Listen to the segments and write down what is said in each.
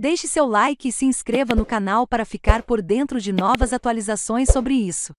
Deixe seu like e se inscreva no canal para ficar por dentro de novas atualizações sobre isso.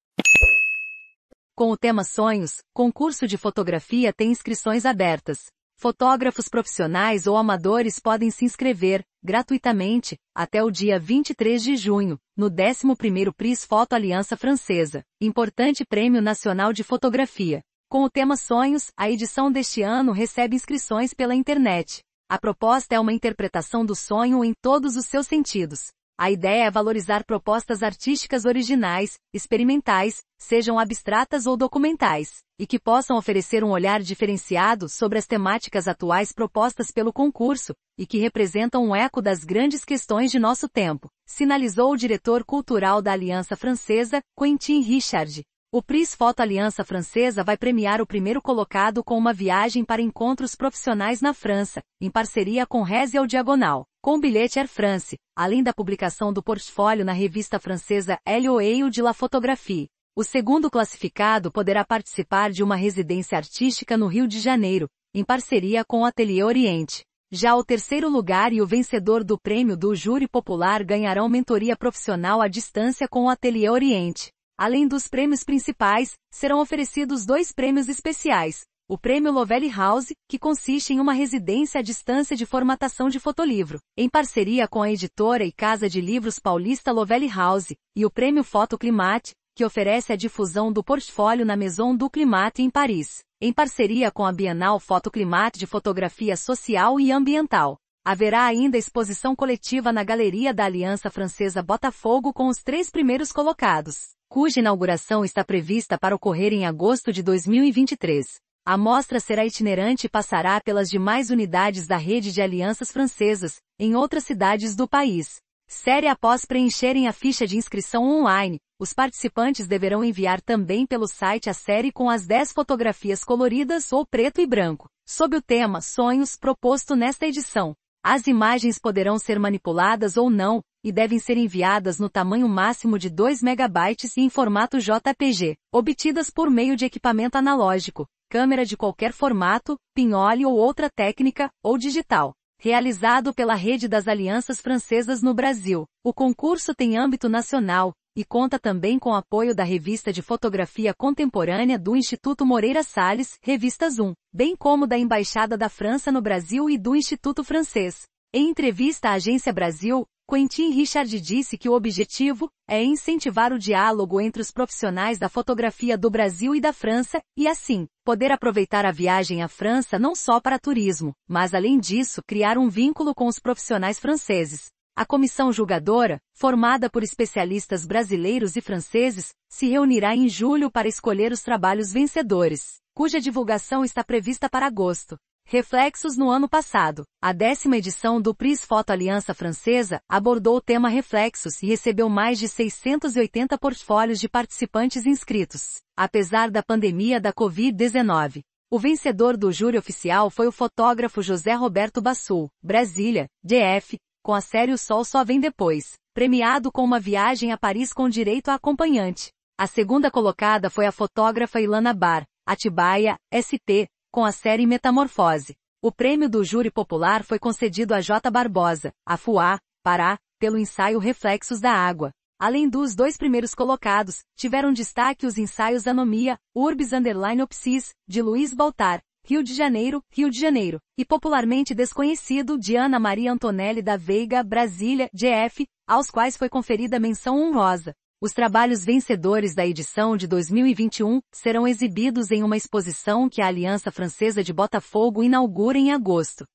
Com o tema Sonhos, concurso de fotografia tem inscrições abertas. Fotógrafos profissionais ou amadores podem se inscrever, gratuitamente, até o dia 23 de junho, no 11º Pris Foto Aliança Francesa, importante prêmio nacional de fotografia. Com o tema Sonhos, a edição deste ano recebe inscrições pela internet. A proposta é uma interpretação do sonho em todos os seus sentidos. A ideia é valorizar propostas artísticas originais, experimentais, sejam abstratas ou documentais, e que possam oferecer um olhar diferenciado sobre as temáticas atuais propostas pelo concurso, e que representam um eco das grandes questões de nosso tempo, sinalizou o diretor cultural da Aliança Francesa, Quentin Richard, o Pris Foto Aliança Francesa vai premiar o primeiro colocado com uma viagem para encontros profissionais na França, em parceria com Rezel Diagonal, com bilhete Air France, além da publicação do portfólio na revista francesa L'Oeil de la Photographie. O segundo classificado poderá participar de uma residência artística no Rio de Janeiro, em parceria com o Ateliê Oriente. Já o terceiro lugar e o vencedor do prêmio do Júri Popular ganharão mentoria profissional à distância com o Ateliê Oriente. Além dos prêmios principais, serão oferecidos dois prêmios especiais. O prêmio Lovelli House, que consiste em uma residência à distância de formatação de fotolivro, em parceria com a editora e casa de livros paulista Lovelli House, e o prêmio Fotoclimate, que oferece a difusão do portfólio na Maison du Climat em Paris, em parceria com a Bienal Climate de Fotografia Social e Ambiental. Haverá ainda exposição coletiva na Galeria da Aliança Francesa Botafogo com os três primeiros colocados cuja inauguração está prevista para ocorrer em agosto de 2023. A mostra será itinerante e passará pelas demais unidades da rede de alianças francesas, em outras cidades do país. Série após preencherem a ficha de inscrição online, os participantes deverão enviar também pelo site a série com as 10 fotografias coloridas ou preto e branco, sob o tema Sonhos proposto nesta edição. As imagens poderão ser manipuladas ou não, e devem ser enviadas no tamanho máximo de 2 MB e em formato JPG, obtidas por meio de equipamento analógico, câmera de qualquer formato, pinhole ou outra técnica, ou digital. Realizado pela Rede das Alianças Francesas no Brasil, o concurso tem âmbito nacional e conta também com apoio da Revista de Fotografia Contemporânea do Instituto Moreira Salles, revista Zoom, bem como da Embaixada da França no Brasil e do Instituto Francês. Em entrevista à Agência Brasil, Quentin Richard disse que o objetivo é incentivar o diálogo entre os profissionais da fotografia do Brasil e da França, e assim, poder aproveitar a viagem à França não só para turismo, mas além disso criar um vínculo com os profissionais franceses. A comissão julgadora, formada por especialistas brasileiros e franceses, se reunirá em julho para escolher os trabalhos vencedores, cuja divulgação está prevista para agosto. Reflexos no ano passado. A décima edição do Pris Foto Aliança Francesa abordou o tema reflexos e recebeu mais de 680 portfólios de participantes inscritos. Apesar da pandemia da Covid-19, o vencedor do júri oficial foi o fotógrafo José Roberto Bassul, Brasília, DF, com a série O Sol Só Vem Depois, premiado com uma viagem a Paris com direito a acompanhante. A segunda colocada foi a fotógrafa Ilana Bar, Atibaia, ST, com a série Metamorfose. O prêmio do júri popular foi concedido a J. Barbosa, a FUA, Pará, pelo ensaio Reflexos da Água. Além dos dois primeiros colocados, tiveram destaque os ensaios Anomia, Urbis Underline Opsis, de Luiz Baltar, Rio de Janeiro, Rio de Janeiro, e popularmente desconhecido de Ana Maria Antonelli da Veiga, Brasília, GF, aos quais foi conferida menção honrosa. Os trabalhos vencedores da edição de 2021 serão exibidos em uma exposição que a Aliança Francesa de Botafogo inaugura em agosto.